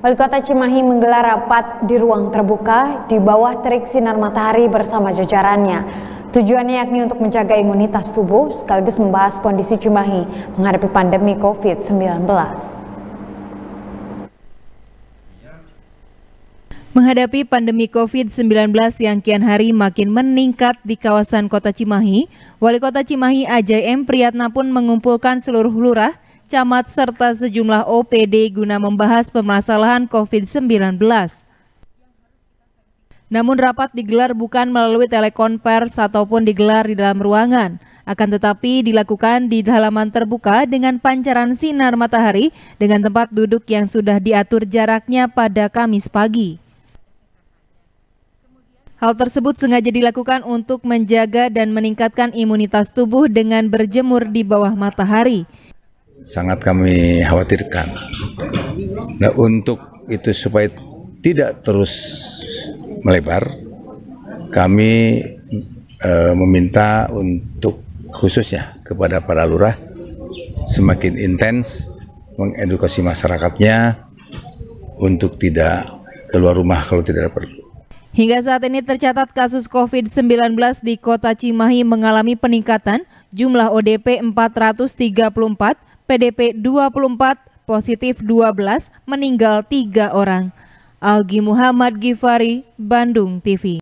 Wali Kota Cimahi menggelar rapat di ruang terbuka di bawah terik sinar matahari bersama jajarannya. Tujuannya yakni untuk menjaga imunitas tubuh sekaligus membahas kondisi Cimahi menghadapi pandemi COVID-19. Menghadapi pandemi COVID-19 yang kian hari makin meningkat di kawasan kota Cimahi, Wali Kota Cimahi Ajay M. Priyatna pun mengumpulkan seluruh lurah camat, serta sejumlah OPD guna membahas permasalahan COVID-19. Namun rapat digelar bukan melalui telekonvers ataupun digelar di dalam ruangan, akan tetapi dilakukan di halaman terbuka dengan pancaran sinar matahari dengan tempat duduk yang sudah diatur jaraknya pada Kamis pagi. Hal tersebut sengaja dilakukan untuk menjaga dan meningkatkan imunitas tubuh dengan berjemur di bawah matahari sangat kami khawatirkan. Nah, untuk itu supaya tidak terus melebar, kami e, meminta untuk khususnya kepada para lurah semakin intens mengedukasi masyarakatnya untuk tidak keluar rumah kalau tidak perlu. Hingga saat ini tercatat kasus COVID-19 di Kota Cimahi mengalami peningkatan jumlah ODP 434, PDP 24, positif 12, meninggal 3 orang. Algi Muhammad Gifari, Bandung TV.